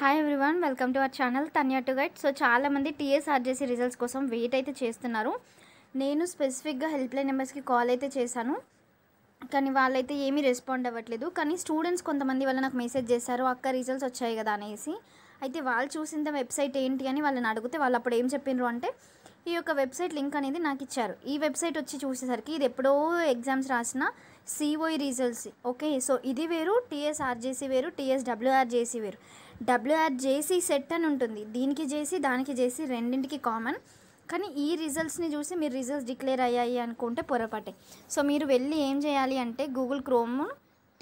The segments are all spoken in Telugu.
hi everyone welcome to our channel Tanya to guide so చాలామంది టీఎస్ఆర్జేసీ రిజల్ట్స్ కోసం వెయిట్ అయితే చేస్తున్నారు నేను స్పెసిఫిక్గా హెల్ప్ లైన్ నెంబర్స్కి కాల్ అయితే చేశాను కానీ వాళ్ళైతే ఏమీ రెస్పాండ్ అవ్వట్లేదు కానీ స్టూడెంట్స్ కొంతమంది వాళ్ళు నాకు మెసేజ్ చేశారు అక్క రిజల్ట్స్ వచ్చాయి కదా అనేసి అయితే వాళ్ళు చూసిన వెబ్సైట్ ఏంటి అని వాళ్ళని అడిగితే వాళ్ళు అప్పుడు ఏం చెప్పినారు అంటే ఈ యొక్క వెబ్సైట్ లింక్ అనేది నాకు ఇచ్చారు ఈ వెబ్సైట్ వచ్చి చూసేసరికి ఇది ఎప్పుడో ఎగ్జామ్స్ రాసిన సిఓఈ రీజల్స్ ఓకే సో ఇది వేరు టీఎస్ఆర్జేసీ వేరు టీఎస్ డబ్ల్యూఆర్జేసీ వేరు డబ్ల్యూఆర్జేసీ సెట్ అని ఉంటుంది దీనికి చేసి దానికి చేసి రెండింటికి కామన్ కానీ ఈ రిజల్ట్స్ని చూసి మీరు రిజల్ట్స్ డిక్లేర్ అయ్యాయి అనుకుంటే పొరపాటే సో మీరు వెళ్ళి ఏం చేయాలి అంటే గూగుల్ క్రోమ్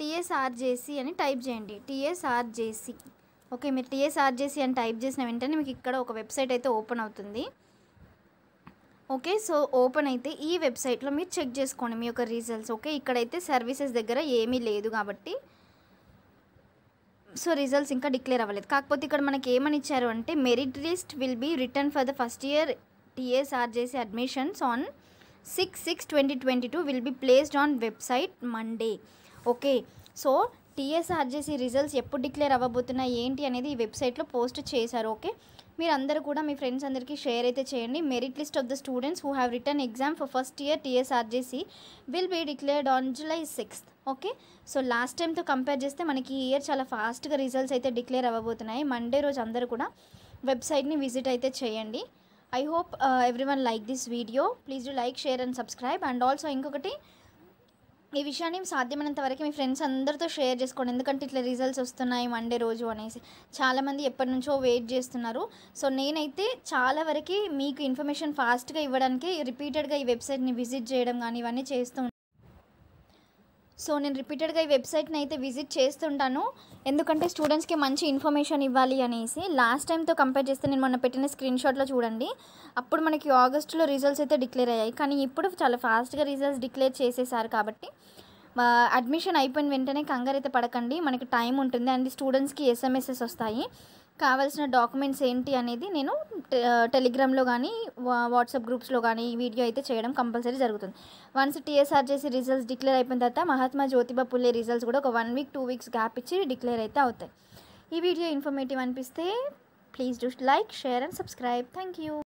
టీఎస్ఆర్జేసీ అని టైప్ చేయండి టీఎస్ఆర్జేసీ ఓకే మీరు టీఎస్ఆర్జేసీ అని టైప్ చేసిన వెంటనే మీకు ఇక్కడ ఒక వెబ్సైట్ అయితే ఓపెన్ అవుతుంది ఓకే సో ఓపెన్ అయితే ఈ వెబ్సైట్లో మీరు చెక్ చేసుకోండి మీ యొక్క రిజల్ట్స్ ఓకే ఇక్కడైతే సర్వీసెస్ దగ్గర ఏమీ లేదు కాబట్టి సో రిజల్ట్స్ ఇంకా డిక్లేర్ అవ్వలేదు కాకపోతే ఇక్కడ మనకి ఏమని ఇచ్చారు అంటే merit list will be written for the first year TSRJC admissions on six six twenty twenty two will be placed on website Monday okay so TSRJC results ఎప్పుడు డిక్లేర్ అవ్వబోతున్నాయి ఏంటి అనేది ఈ వెబ్సైట్లో పోస్ట్ చేశారు ఓకే మీరు అందరూ కూడా మీ ఫ్రెండ్స్ అందరికీ షేర్ అయితే చేయండి merit list of the students who have written exam for first year TSRJC will be declared on July sixth okay so last టైంతో కంపేర్ చేస్తే మనకి ఈ ఇయర్ చాలా ఫాస్ట్గా రిజల్ట్స్ అయితే డిక్లేర్ అవ్వబోతున్నాయి మండే రోజు అందరూ కూడా వెబ్సైట్ని విజిట్ అయితే చేయండి I hope everyone like this video please do like share and subscribe and also ఇంకొకటి ఈ విషయాన్ని సాధ్యమైనంత వరకు మీ ఫ్రెండ్స్ అందరితో షేర్ చేసుకోండి ఎందుకంటే ఇట్లా రిజల్ట్స్ వస్తున్నాయి మండే రోజు అనేసి చాలామంది ఎప్పటి నుంచో వెయిట్ చేస్తున్నారు సో నేనైతే చాలా వరకు మీకు ఇన్ఫర్మేషన్ ఫాస్ట్గా ఇవ్వడానికి రిపీటెడ్గా ఈ వెబ్సైట్ని విజిట్ చేయడం కానీ ఇవన్నీ చేస్తూ సో నేను రిపీటెడ్గా ఈ వెబ్సైట్ని అయితే విజిట్ చేస్తుంటాను ఎందుకంటే స్టూడెంట్స్కి మంచి ఇన్ఫర్మేషన్ ఇవ్వాలి అనేసి లాస్ట్ టైంతో కంపేర్ చేస్తే నేను మొన్న పెట్టిన స్క్రీన్ షాట్లో చూడండి అప్పుడు మనకి ఆగస్టులో రిజల్ట్స్ అయితే డిక్లేర్ అయ్యాయి కానీ ఇప్పుడు చాలా ఫాస్ట్గా రిజల్ట్స్ డిక్లేర్ చేసేసారు కాబట్టి అడ్మిషన్ అయిపోయిన వెంటనే కంగారు అయితే పడకండి మనకి టైం ఉంటుంది అండ్ స్టూడెంట్స్కి ఎస్ఎంఎస్ఎస్ వస్తాయి కావాల్సిన డాక్యుమెంట్స్ ఏంటి అనేది నేను టెలిగ్రామ్లో కానీ వాట్సాప్ గ్రూప్స్లో కానీ ఈ వీడియో అయితే చేయడం కంపల్సరీ జరుగుతుంది వన్స్ టీఎస్ఆర్జేసీ రిజల్ట్స్ డిక్లేర్ అయిపోయిన తర్వాత మహాత్మా జ్యోతిబా పుల్లే రిజల్ట్స్ కూడా ఒక one week two weeks gap ఇచ్చి డిక్లేర్ అయితే అవుతాయి ఈ వీడియో ఇన్ఫర్మేటివ్ అనిపిస్తే please do like share and subscribe thank you